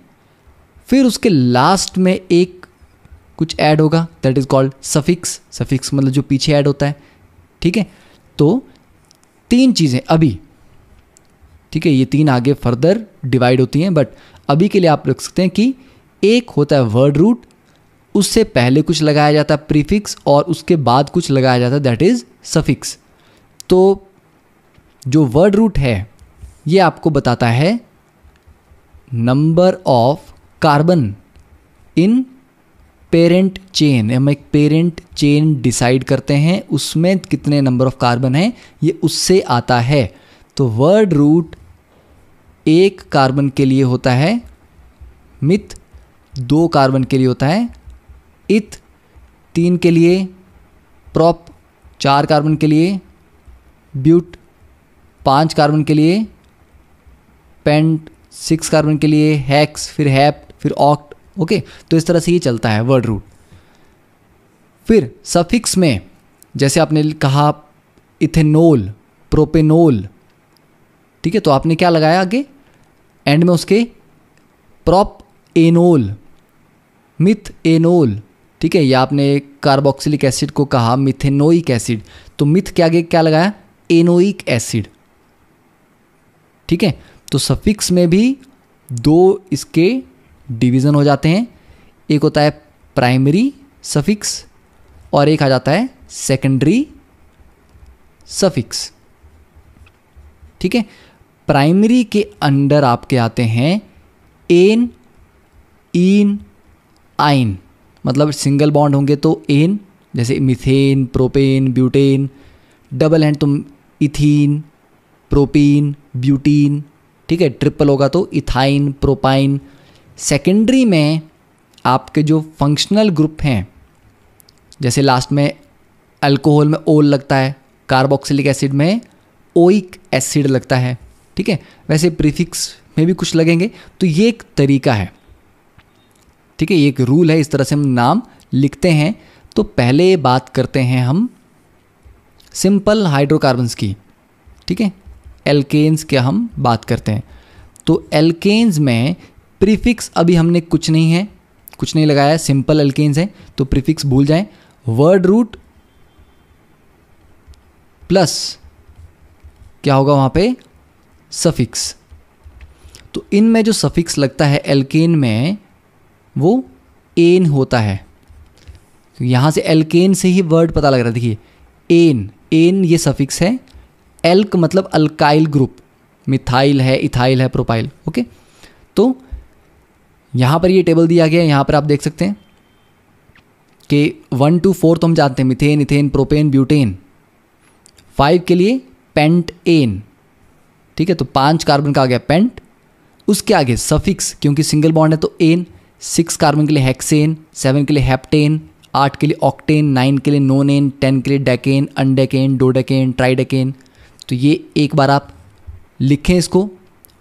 फिर उसके लास्ट में एक कुछ ऐड होगा that is called suffix suffix मतलब जो पीछे ऐड होता है ठीक है तो तीन चीज़ें अभी ठीक है ये तीन आगे फर्दर डिवाइड होती हैं बट अभी के लिए आप रख सकते हैं कि एक होता है वर्ड रूट उससे पहले कुछ लगाया जाता है प्रीफिक्स और उसके बाद कुछ लगाया जाता है दैट इज़ सफिक्स तो जो वर्ड रूट है ये आपको बताता है number of carbon in parent chain हम एक पेरेंट चेन डिसाइड करते हैं उसमें कितने नंबर ऑफ कार्बन हैं ये उससे आता है तो वर्ड रूट एक कार्बन के लिए होता है मिथ दो कार्बन के लिए होता है इत तीन के लिए प्रॉप चार कार्बन के लिए ब्यूट पांच कार्बन के लिए पेंट सिक्स कार्बन के लिए हैक्स फिर हैप्ट फिर ऑक्ट ओके तो इस तरह से ये चलता है वर्ड रूट फिर सफिक्स में जैसे आपने कहा इथेनोल प्रोपेनोल ठीक है तो आपने क्या लगाया आगे एंड में उसके प्रॉप एनोल मिथ एनोल ठीक है या आपने कार्बोक्सिलिक एसिड को कहा मिथेनोइक एसिड तो मिथ के आगे क्या लगाया एनोइक एसिड ठीक है तो सफिक्स में भी दो इसके डिवीज़न हो जाते हैं एक होता है प्राइमरी सफिक्स और एक आ जाता है सेकेंडरी सफिक्स ठीक है प्राइमरी के अंडर आपके आते हैं एन इन आइन मतलब सिंगल बॉन्ड होंगे तो एन जैसे methane propane butane double hand तो इथीन प्रोपीन ब्यूटीन ठीक है ट्रिपल होगा तो इथाइन प्रोपाइन सेकेंडरी में आपके जो फंक्शनल ग्रुप हैं जैसे लास्ट में अल्कोहल में ओल लगता है कार्बोक्सिलिक एसिड में ओइक एसिड लगता है ठीक है वैसे प्रीफिक्स में भी कुछ लगेंगे तो ये एक तरीका है ठीक है ये एक रूल है इस तरह से हम नाम लिखते हैं तो पहले बात करते हैं हम सिंपल हाइड्रोकार्बन्स की ठीक है एल्केन्स क्या हम बात करते हैं तो एल्केन्स में प्रीफिक्स अभी हमने कुछ नहीं है कुछ नहीं लगाया सिंपल अल्केन्स हैं तो प्रीफिक्स भूल जाएं वर्ड रूट प्लस क्या होगा वहाँ पे सफिक्स तो इनमें जो सफिक्स लगता है एल्केन में वो एन होता है तो यहाँ से एल्केन से ही वर्ड पता लग रहा है देखिए एन एन ये सफिक्स है एल्क मतलब अल्काइल ग्रुप मिथाइल है इथाइल है प्रोपाइल ओके तो यहाँ पर ये टेबल दिया गया है यहाँ पर आप देख सकते हैं कि वन टू फोर तो हम जानते हैं methane ethane propane butane five के लिए पेंट एन ठीक है तो पांच कार्बन का आ गया पेंट उसके आगे सफिक्स क्योंकि सिंगल बॉन्ड है तो एन सिक्स कार्बन के लिए हेक्सेन सेवन के लिए हेप्टेन आठ के लिए ऑक्टेन नाइन के लिए नोन एन टेन के लिए डेकेन अनडेकेन डोडेकेन ट्राइडेकेन तो ये एक बार आप लिखें इसको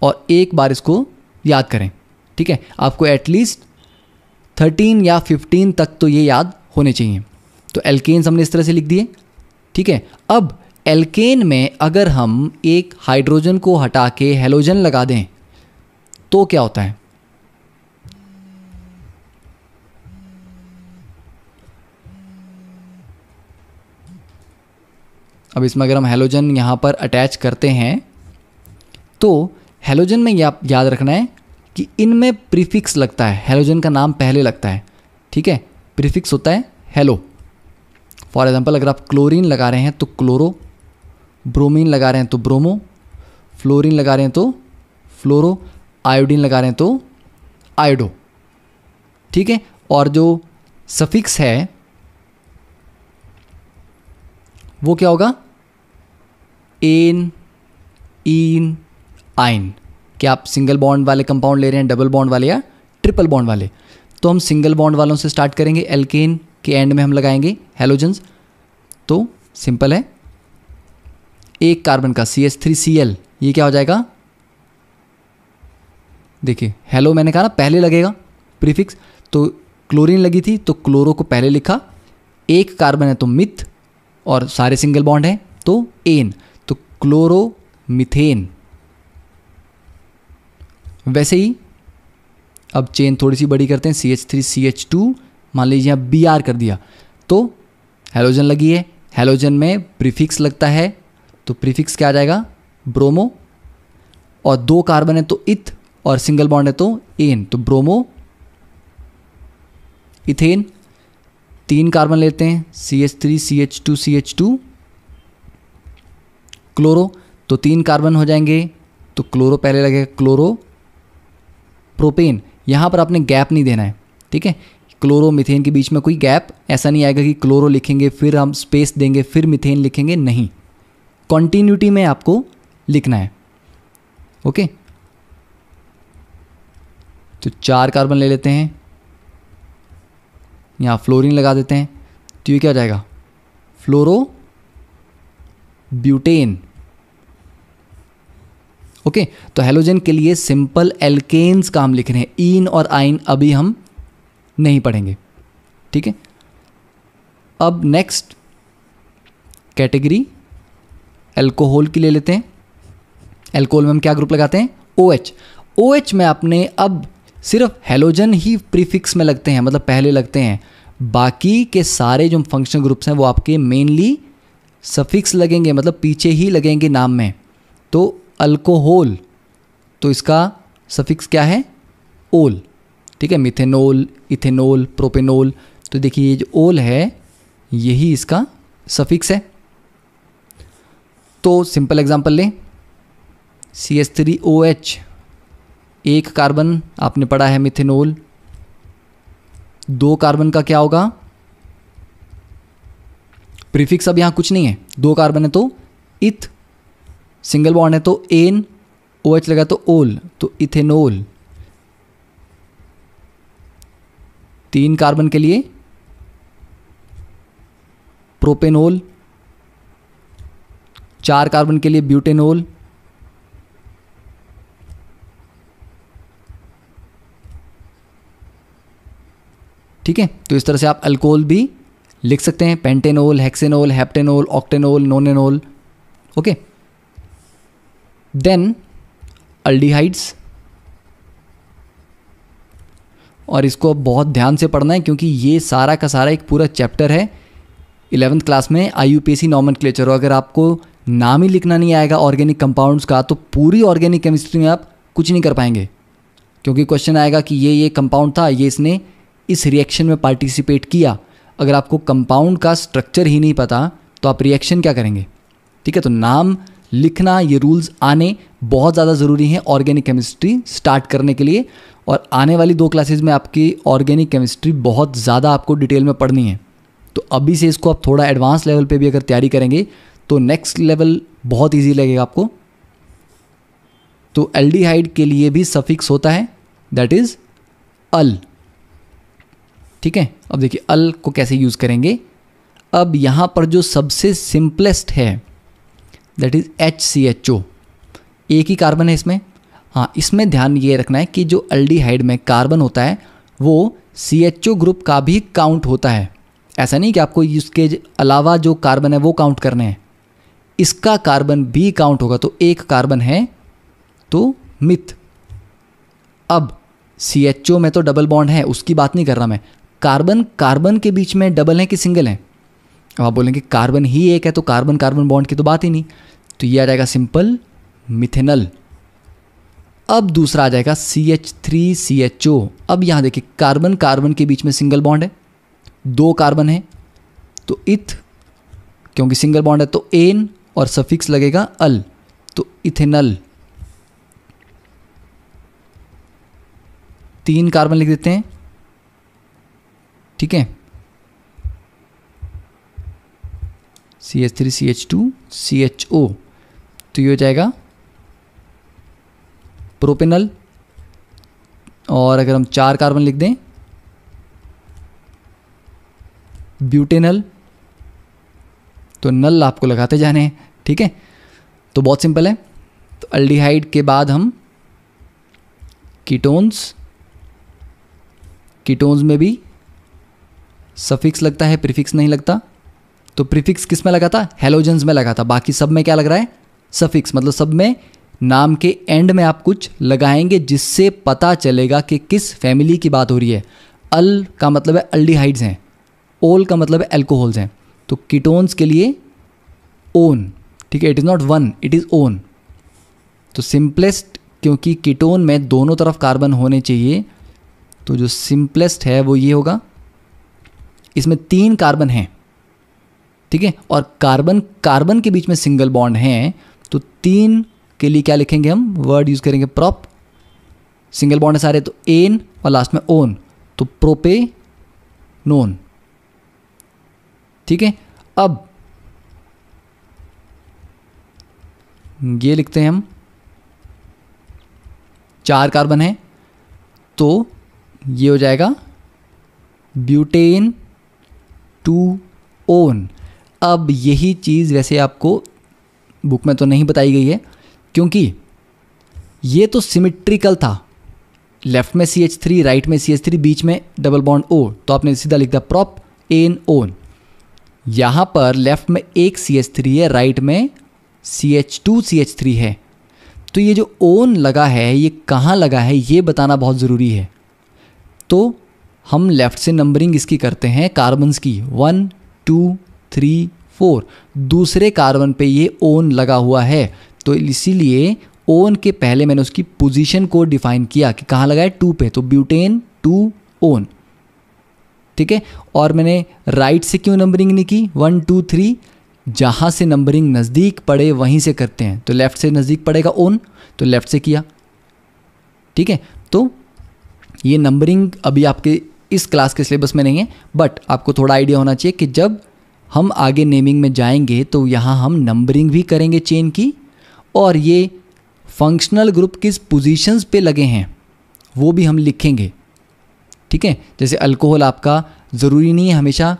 और एक बार इसको याद करें ठीक है आपको एटलीस्ट थर्टीन या फिफ्टीन तक तो ये याद होने चाहिए तो एल्केन्स हमने इस तरह से लिख दिए ठीक है अब एल्केन में अगर हम एक हाइड्रोजन को हटा के हेलोजन लगा दें तो क्या होता है अब इसमें अगर हम हेलोजन यहां पर अटैच करते हैं तो हेलोजन में याद रखना है कि इनमें प्रीफिक्स लगता है हेलोजन का नाम पहले लगता है ठीक है प्रीफिक्स होता है हेलो फॉर एग्जाम्पल अगर आप क्लोरीन लगा रहे हैं तो क्लोरो ब्रोमीन लगा रहे हैं तो ब्रोमो फ्लोरीन लगा रहे हैं तो फ्लोरो आयोडीन लगा रहे हैं तो आयोडो ठीक है और जो सफिक्स है वो क्या होगा एन इन आइन कि आप सिंगल बॉन्ड वाले कंपाउंड ले रहे हैं डबल बॉन्ड वाले या ट्रिपल बॉन्ड वाले तो हम सिंगल बॉन्ड वालों से स्टार्ट करेंगे एल्केन के एंड में हम लगाएंगे हेलोजन्स तो सिंपल है एक कार्बन का C S three C L ये क्या हो जाएगा देखिए हेलो मैंने कहा ना पहले लगेगा प्रीफिक्स तो क्लोरीन लगी थी तो क्लोरो को पहले लिखा एक कार्बन है तो मिथ और सारे सिंगल बॉन्ड हैं तो एन तो क्लोरो मिथेन वैसे ही अब चेन थोड़ी सी बड़ी करते हैं C H three C H two मान लीजिए आप बी आर कर दिया तो हेलोजन लगी है हेलोजन में प्रीफिक्स लगता है तो प्रीफिक्स क्या आ जाएगा ब्रोमो और दो कार्बन है तो इथ और सिंगल बॉन्ड है तो एन तो ब्रोमो इथेन तीन कार्बन लेते हैं C H three C H two C H two chloro तो तीन कार्बन हो जाएंगे तो क्लोरो पहले लगेगा क्लोरो प्रोपेन यहाँ पर आपने गैप नहीं देना है ठीक है क्लोरो मिथेन के बीच में कोई गैप ऐसा नहीं आएगा कि क्लोरो लिखेंगे फिर हम स्पेस देंगे फिर मिथेन लिखेंगे नहीं कॉन्टीन्यूटी में आपको लिखना है ओके तो चार कार्बन ले लेते हैं यहाँ फ्लोरीन लगा देते हैं तो ये क्या हो जाएगा फ्लोरो ब्यूटेन ओके तो हेलोजन के लिए सिंपल एल्केन्स का हम लिख रहे हैं ईन और आइन अभी हम नहीं पढ़ेंगे ठीक है अब नेक्स्ट कैटेगरी एल्कोहल के लिए लेते हैं एल्कोहल में हम क्या ग्रुप लगाते हैं ओ एच ओ एच में आपने अब सिर्फ हेलोजन ही प्रीफिक्स में लगते हैं मतलब पहले लगते हैं बाकी के सारे जो फंक्शनल ग्रुप्स हैं वो आपके मेनली सफिक्स लगेंगे मतलब पीछे ही लगेंगे नाम में तो अल्कोहल तो इसका सफिक्स क्या है ओल ठीक है मिथेनोल इथेनोल प्रोपेनोल तो देखिए ये जो ओल है यही इसका सफिक्स है तो सिंपल एग्जांपल लें C S three O H एक कार्बन आपने पढ़ा है मिथेनोल दो कार्बन का क्या होगा प्रीफिक्स अब यहाँ कुछ नहीं है दो कार्बन है तो इथ सिंगल बॉन्ड है तो एन ओ एच लगा तो ओल तो इथेनोल तीन कार्बन के लिए प्रोपेनोल चार कार्बन के लिए ब्यूटेनोल ठीक है तो इस तरह से आप अल्कोहल भी लिख सकते हैं pentanol hexanol heptanol octanol nonanol okay then aldehydes और इसको बहुत ध्यान से पढ़ना है क्योंकि ये सारा का सारा एक पूरा चैप्टर है इलेवेंथ क्लास में I U P C nomenclature अगर आपको नाम ही लिखना नहीं आएगा ऑर्गेनिक कंपाउंड्स का तो पूरी ऑर्गेनिक केमिस्ट्री में आप कुछ नहीं कर पाएंगे क्योंकि क्वेश्चन आएगा कि ये ये कंपाउंड था ये इसने इस रिएक्शन में पार्टिसिपेट किया अगर आपको कंपाउंड का स्ट्रक्चर ही नहीं पता तो आप रिएक्शन क्या करेंगे ठीक है तो नाम लिखना ये रूल्स आने बहुत ज़्यादा ज़रूरी हैं ऑर्गेनिक केमिस्ट्री स्टार्ट करने के लिए और आने वाली दो क्लासेज में आपकी ऑर्गेनिक केमिस्ट्री बहुत ज़्यादा आपको डिटेल में पढ़नी है तो अभी से इसको आप थोड़ा एडवांस लेवल पे भी अगर तैयारी करेंगे तो नेक्स्ट लेवल बहुत ईजी लगेगा आपको तो एल्डिहाइड के लिए भी सफिक्स होता है दैट इज़ अल ठीक है अब देखिए अल को कैसे यूज़ करेंगे अब यहाँ पर जो सबसे सिंपलेस्ट है that is H C H O एक ही कार्बन है इसमें हाँ इसमें ध्यान ये रखना है कि जो अल्डीहाइड में कार्बन होता है वो सी एच ओ ग्रुप का भी काउंट होता है ऐसा नहीं कि आपको इसके अलावा जो कार्बन है वो काउंट करने हैं इसका कार्बन भी काउंट होगा तो एक कार्बन है तो मिथ अब सी एच ओ में तो डबल बॉन्ड है उसकी बात नहीं कर रहा मैं कार्बन कार्बन के बीच में डबल है कि सिंगल है अब आप बोलेंगे कार्बन ही एक है तो कार्बन कार्बन बॉन्ड की तो बात ही नहीं तो ये आ जाएगा सिंपल मिथेनल अब दूसरा आ जाएगा C H three C H O अब यहाँ देखिए कार्बन कार्बन के बीच में सिंगल बॉन्ड है दो कार्बन तो है तो इथ क्योंकि सिंगल बॉन्ड है तो एन और सफिक्स लगेगा अल तो इथेनल तीन कार्बन लिख देते हैं ठीक है C H three C H two C H O तो ये हो जाएगा प्रोपेनल और अगर हम चार कार्बन लिख दें ब्यूटेनल तो नल आपको लगाते जाने हैं ठीक है तो बहुत सिंपल है तो अल्डिहाइड के बाद हम कीटोन्स कीटोन्स में भी सफिक्स लगता है प्रीफिक्स नहीं लगता तो प्रीफिक्स किस में लगा था हेलोजन्स में लगा था बाकी सब में क्या लग रहा है सफिक्स मतलब सब में नाम के एंड में आप कुछ लगाएंगे जिससे पता चलेगा कि किस फैमिली की बात हो रही है अल का मतलब है अल्डीहाइड्स हैं ओल का मतलब है एल्कोहल्स हैं तो कीटोन्स के लिए ओन ठीक है it is not one it is one तो सिंपलेस्ट क्योंकि कीटोन में दोनों तरफ कार्बन होने चाहिए तो जो सिंपलेस्ट है वो ये होगा इसमें तीन कार्बन हैं ठीक है और कार्बन कार्बन के बीच में सिंगल बॉन्ड हैं तो तीन के लिए क्या लिखेंगे हम वर्ड यूज़ करेंगे प्रॉप सिंगल बॉन्ड है सारे तो एन और लास्ट में ओन तो प्रोपे नोन ठीक है अब ये लिखते हैं हम चार कार्बन है तो ये हो जाएगा ब्यूटेन टू ओन अब यही चीज़ वैसे आपको बुक में तो नहीं बताई गई है क्योंकि ये तो सिमिट्रिकल था लेफ्ट में सी एच थ्री राइट में सी एच थ्री बीच में डबल बॉन्ड ओ तो आपने सीधा लिख दिया प्रॉप एन ओन यहाँ पर लेफ्ट में एक सी एच थ्री है राइट में C H two C H three है तो ये जो ओन लगा है ये कहाँ लगा है ये बताना बहुत ज़रूरी है तो हम लेफ़्ट से नंबरिंग इसकी करते हैं कार्बन्स की वन टू थ्री फोर दूसरे कार्बन पे ये ओन लगा हुआ है तो इसीलिए ओन के पहले मैंने उसकी पोजीशन को डिफाइन किया कि कहाँ लगा है टू पे तो ब्यूटेन टू ओन ठीक है और मैंने राइट से क्यों नंबरिंग नहीं की वन टू थ्री जहाँ से नंबरिंग नज़दीक पड़े वहीं से करते हैं तो लेफ़्ट से नज़दीक पड़ेगा ओन तो लेफ़्ट से किया ठीक है तो ये नंबरिंग अभी आपके इस क्लास के सिलेबस में नहीं है बट आपको थोड़ा आइडिया होना चाहिए कि जब हम आगे नेमिंग में जाएंगे तो यहाँ हम नंबरिंग भी करेंगे चेन की और ये फंक्शनल ग्रुप किस पोजीशंस पे लगे हैं वो भी हम लिखेंगे ठीक है जैसे अल्कोहल आपका ज़रूरी नहीं है हमेशा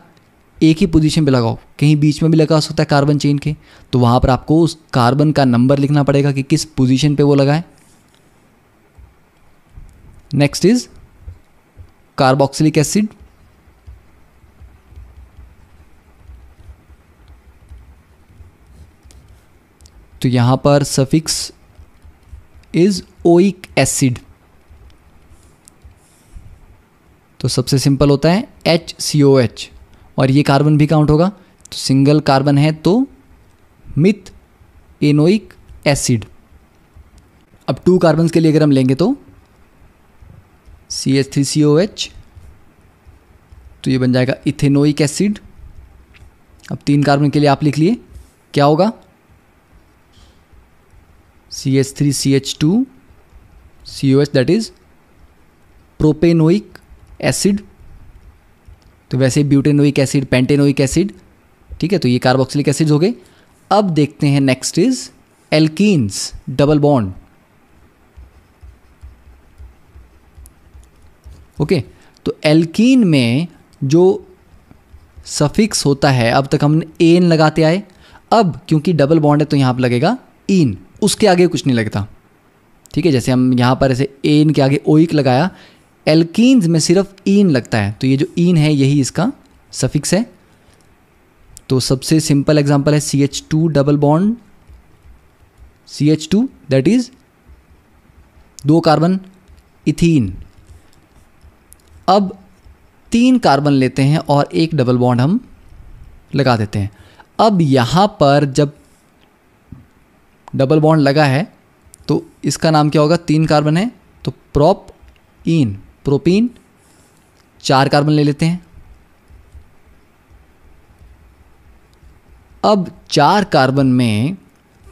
एक ही पोजीशन पे लगाओ कहीं बीच में भी लगा सकता है कार्बन चेन के तो वहाँ पर आपको उस कार्बन का नंबर लिखना पड़ेगा कि किस पोजीशन पे वो लगाए नेक्स्ट इज़ कार्बोक्सिलिक एसिड तो यहाँ पर सफिक्स इज़ ओइक एसिड तो सबसे सिंपल होता है एच सी ओ एच और ये कार्बन भी काउंट होगा तो सिंगल कार्बन है तो मिथ एनोइक एसिड अब टू कार्बन के लिए अगर हम लेंगे तो C H three C O H तो ये बन जाएगा इथेनोइक एसिड अब तीन कार्बन के लिए आप लिख लिए क्या होगा C C C H H three two O H that is propanoic acid तो वैसे ब्यूटेनोइक एसिड पेंटेनोइक एसिड ठीक है तो ये कार्बोक्सिलिक एसिड्स हो गए अब देखते हैं next is alkenes double bond okay तो एल्कीन में जो सफिक्स होता है अब तक हम एन लगाते आए अब क्योंकि डबल बॉन्ड है तो यहां पर लगेगा इन e उसके आगे कुछ नहीं लगता ठीक है जैसे हम यहाँ पर ऐसे एन के आगे ओइक लगाया एल्किन्स में सिर्फ ईन लगता है तो ये जो ईन है यही इसका सफिक्स है तो सबसे सिंपल एग्जाम्पल है C H two double bond C H two that is दो कार्बन इथीन अब तीन कार्बन लेते हैं और एक डबल बॉन्ड हम लगा देते हैं अब यहाँ पर जब डबल बॉन्ड लगा है तो इसका नाम क्या होगा तीन कार्बन है तो प्रोप इन प्रोपीन चार कार्बन ले लेते हैं अब चार कार्बन में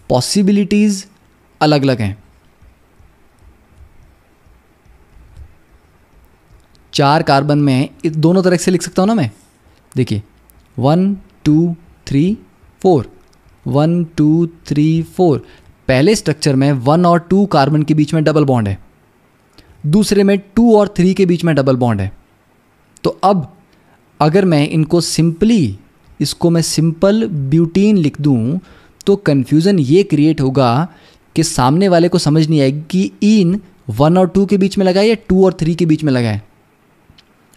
पॉसिबिलिटीज़ अलग अलग हैं चार कार्बन में दोनों तरह से लिख सकता हूं ना मैं देखिए one two three four one two three four पहले स्ट्रक्चर में वन और टू कार्बन के बीच में डबल बॉन्ड है दूसरे में टू और थ्री के बीच में डबल बॉन्ड है तो अब अगर मैं इनको सिंपली इसको मैं सिंपल ब्यूटीन लिख दूँ तो कन्फ्यूज़न ये क्रिएट होगा कि सामने वाले को समझ नहीं आएगी कि इन वन और टू के बीच में लगाए या टू और थ्री के बीच में लगाए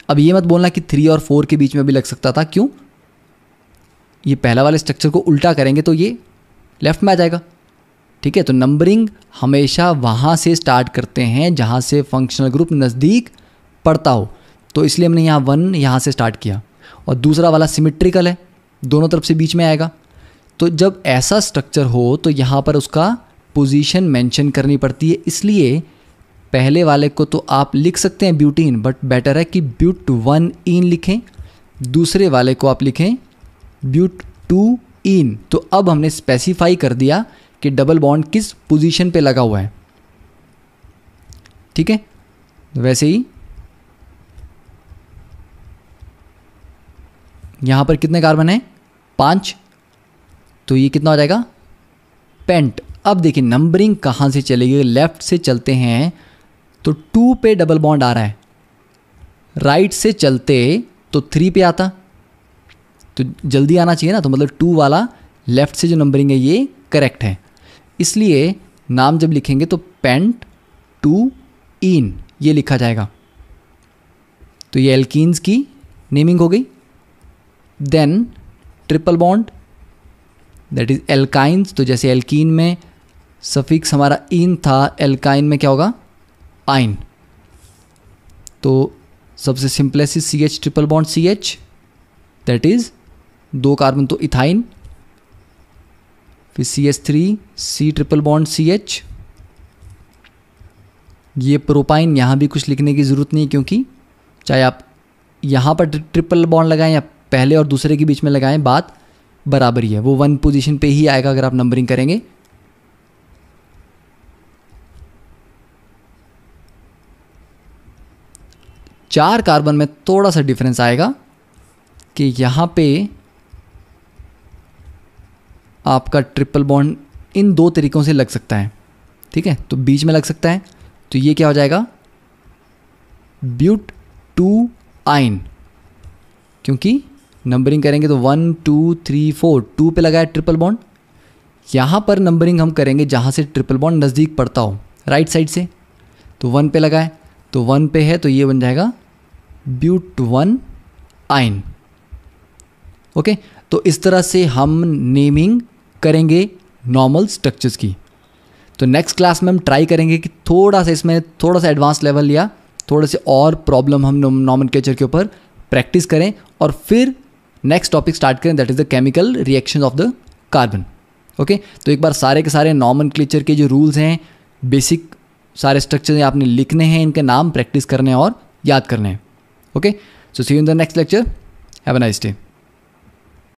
अब ये मत बोलना कि थ्री और फोर के बीच में भी लग सकता था क्यों ये पहला वाले स्ट्रक्चर को उल्टा करेंगे तो ये लेफ़्ट में आ जाएगा ठीक है तो नंबरिंग हमेशा वहाँ से स्टार्ट करते हैं जहाँ से फंक्शनल ग्रुप नज़दीक पड़ता हो तो इसलिए हमने यहाँ वन यहाँ से स्टार्ट किया और दूसरा वाला सिमिट्रिकल है दोनों तरफ से बीच में आएगा तो जब ऐसा स्ट्रक्चर हो तो यहाँ पर उसका पोजीशन मेंशन करनी पड़ती है इसलिए पहले वाले को तो आप लिख सकते हैं ब्यूटीन बट बेटर है कि ब्यूट वन इन लिखें दूसरे वाले को आप लिखें ब्यूट टू इन तो अब हमने स्पेसिफाई कर दिया कि डबल बॉन्ड किस पोजीशन पे लगा हुआ है ठीक है वैसे ही यहां पर कितने कार्बन हैं पाँच तो ये कितना हो जाएगा पेंट अब देखिए नंबरिंग कहाँ से चलेगी लेफ़्ट से चलते हैं तो टू पे डबल बॉन्ड आ रहा है राइट से चलते तो थ्री पे आता तो जल्दी आना चाहिए ना तो मतलब टू वाला लेफ़्ट से जो नंबरिंग है ये करेक्ट है इसलिए नाम जब लिखेंगे तो पेंट टू इन ये लिखा जाएगा तो ये एल्किन्स की नेमिंग हो गई then triple bond that is alkynes तो जैसे एल्कीन में सफिक्स हमारा इन था एल्काइन में क्या होगा आइन तो सबसे simplest C H triple bond C H that is दो कार्बन तो इथाइन फिर C H three C triple bond C H ये प्रोपाइन यहाँ भी कुछ लिखने की ज़रूरत नहीं है क्योंकि चाहे आप यहाँ पर ट्रिपल बॉन्ड लगाएं या पहले और दूसरे के बीच में लगाएं बात बराबर ही है वो वन पोजीशन पे ही आएगा अगर आप नंबरिंग करेंगे चार कार्बन में थोड़ा सा डिफरेंस आएगा कि यहाँ पे आपका ट्रिपल बॉन्ड इन दो तरीक़ों से लग सकता है ठीक है तो बीच में लग सकता है तो ये क्या हो जाएगा ब्यूट टू आइन क्योंकि नंबरिंग करेंगे तो one two three four two पे लगाया ट्रिपल बॉन्ड यहाँ पर नंबरिंग हम करेंगे जहाँ से ट्रिपल बॉन्ड नज़दीक पड़ता हो राइट साइड से तो वन पे लगाए तो वन पे है तो ये बन जाएगा ब्यूट वन आइन ओके तो इस तरह से हम नेमिंग करेंगे नॉर्मल स्ट्रक्चर्स की तो नेक्स्ट क्लास में हम ट्राई करेंगे कि थोड़ा सा इसमें थोड़ा सा एडवांस लेवल या थोड़े से और प्रॉब्लम हम नॉमन के ऊपर प्रैक्टिस करें और फिर नेक्स्ट टॉपिक स्टार्ट करें that is the chemical reaction of the carbon okay तो एक बार सारे के सारे नॉमन के जो रूल्स हैं बेसिक सारे स्ट्रक्चर आपने लिखने हैं इनके नाम प्रैक्टिस करने और याद करने हैं okay so see in the next lecture have a nice day